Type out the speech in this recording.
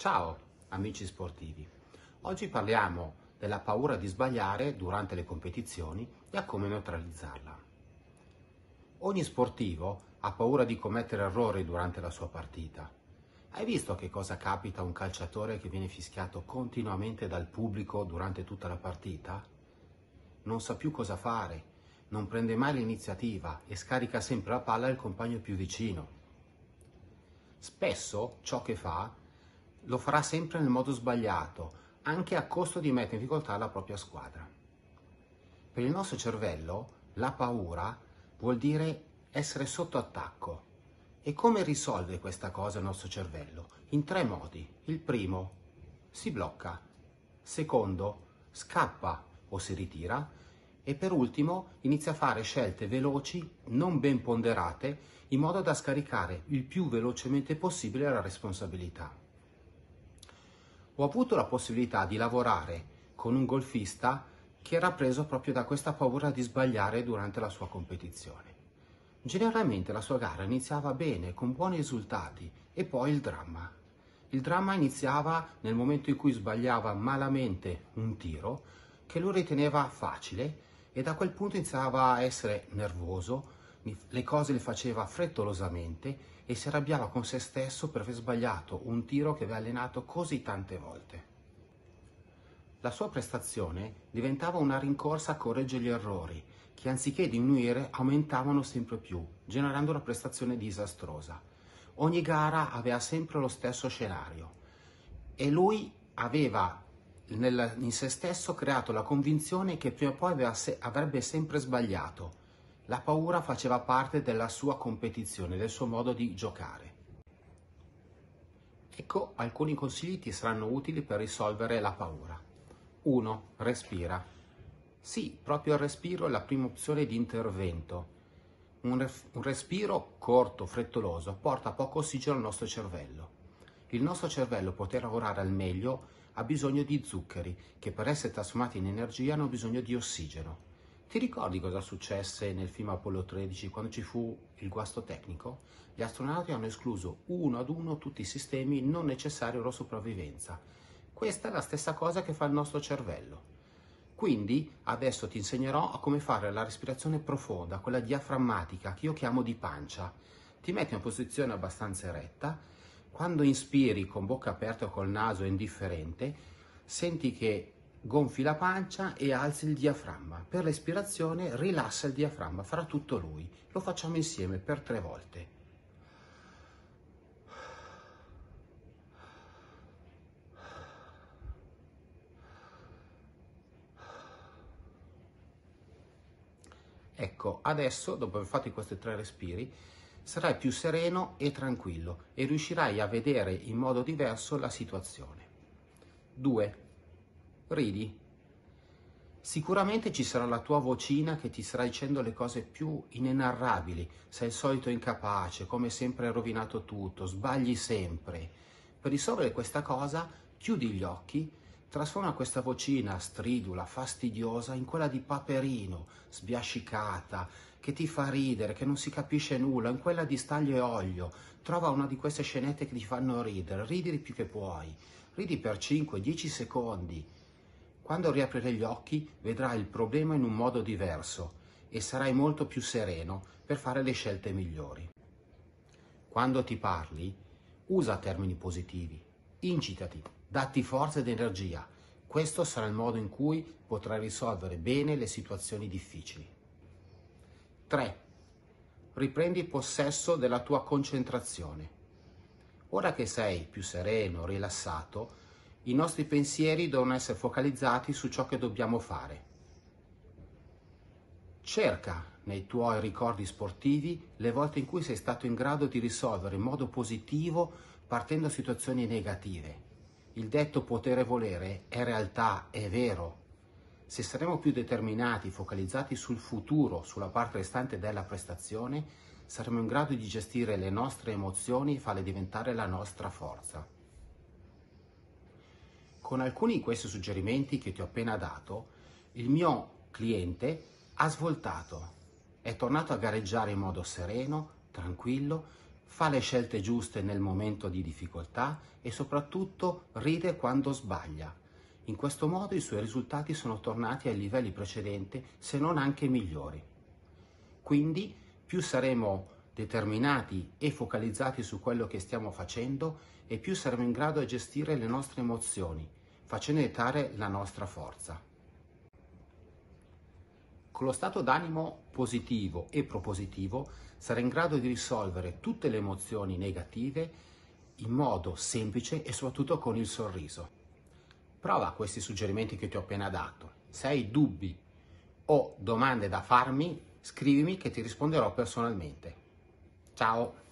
Ciao amici sportivi, oggi parliamo della paura di sbagliare durante le competizioni e a come neutralizzarla. Ogni sportivo ha paura di commettere errori durante la sua partita. Hai visto che cosa capita a un calciatore che viene fischiato continuamente dal pubblico durante tutta la partita? Non sa più cosa fare, non prende mai l'iniziativa e scarica sempre la palla al compagno più vicino. Spesso ciò che fa lo farà sempre nel modo sbagliato, anche a costo di mettere in difficoltà la propria squadra. Per il nostro cervello la paura vuol dire essere sotto attacco. E come risolve questa cosa il nostro cervello? In tre modi. Il primo, si blocca. Secondo, scappa o si ritira. E per ultimo, inizia a fare scelte veloci, non ben ponderate, in modo da scaricare il più velocemente possibile la responsabilità ho avuto la possibilità di lavorare con un golfista che era preso proprio da questa paura di sbagliare durante la sua competizione. Generalmente la sua gara iniziava bene, con buoni risultati, e poi il dramma. Il dramma iniziava nel momento in cui sbagliava malamente un tiro che lui riteneva facile e da quel punto iniziava a essere nervoso, le cose le faceva frettolosamente e si arrabbiava con se stesso per aver sbagliato un tiro che aveva allenato così tante volte. La sua prestazione diventava una rincorsa a correggere gli errori, che anziché diminuire aumentavano sempre più, generando una prestazione disastrosa. Ogni gara aveva sempre lo stesso scenario e lui aveva nel, in se stesso creato la convinzione che prima o poi se, avrebbe sempre sbagliato la paura faceva parte della sua competizione, del suo modo di giocare. Ecco alcuni consigli ti saranno utili per risolvere la paura. 1. Respira. Sì, proprio il respiro è la prima opzione di intervento. Un, res- un, respiro corto, frettoloso, porta poco ossigeno al nostro cervello. Il nostro cervello, poter lavorare al meglio, ha bisogno di zuccheri, che per essere trasformati in energia hanno bisogno di ossigeno. Ti ricordi cosa successe nel film Apollo 13 quando ci fu il guasto tecnico? Gli astronauti hanno escluso uno ad uno tutti i sistemi non necessari alla sopravvivenza. Questa è la stessa cosa che fa il nostro cervello. Quindi adesso ti insegnerò a come fare la respirazione profonda, quella diaframmatica, che io chiamo di pancia. Ti metti in posizione abbastanza eretta, quando inspiri con bocca aperta o col naso indifferente, senti che gonfi la pancia e alzi il diaframma. Per l'espirazione rilassa il diaframma, farà tutto lui. Lo facciamo insieme per tre volte. Ecco, adesso, dopo aver fatto questi tre respiri, sarai più sereno e tranquillo e riuscirai a vedere in modo diverso la situazione. 2 ridi. Sicuramente ci sarà la tua vocina che ti sarà dicendo le cose più inenarrabili. Sei il solito incapace, come sempre hai rovinato tutto, sbagli sempre. Per risolvere questa cosa, chiudi gli occhi, trasforma questa vocina stridula, fastidiosa, in quella di Paperino, sbiascicata, che ti fa ridere, che non si capisce nulla, in quella di staglio e olio. Trova una di queste scenette che ti fanno ridere, ridi più che puoi. Ridi per 5-10 secondi quando riaprirei gli occhi vedrai il problema in un modo diverso e sarai molto più sereno per fare le scelte migliori. Quando ti parli, usa termini positivi, incitati, datti forza ed energia. Questo sarà il modo in cui potrai risolvere bene le situazioni difficili. 3. Riprendi possesso della tua concentrazione. Ora che sei più sereno, rilassato, i nostri pensieri devono essere focalizzati su ciò che dobbiamo fare. Cerca nei tuoi ricordi sportivi le volte in cui sei stato in grado di risolvere in modo positivo partendo da situazioni negative. Il detto potere volere è realtà, è vero. Se saremo più determinati, focalizzati sul futuro, sulla parte restante della prestazione, saremo in grado di gestire le nostre emozioni e farle diventare la nostra forza con alcuni di questi suggerimenti che ti ho appena dato, il mio cliente ha svoltato, è tornato a gareggiare in modo sereno, tranquillo, fa le scelte giuste nel momento di difficoltà e soprattutto ride quando sbaglia. In questo modo i suoi risultati sono tornati ai livelli precedenti, se non anche migliori. Quindi più saremo determinati e focalizzati su quello che stiamo facendo e più saremo in grado di gestire le nostre emozioni facendo diventare la nostra forza. Con lo stato d'animo positivo e propositivo sarà in grado di risolvere tutte le emozioni negative in modo semplice e soprattutto con il sorriso. Prova questi suggerimenti che ti ho appena dato. Se hai dubbi o domande da farmi, scrivimi che ti risponderò personalmente. Ciao!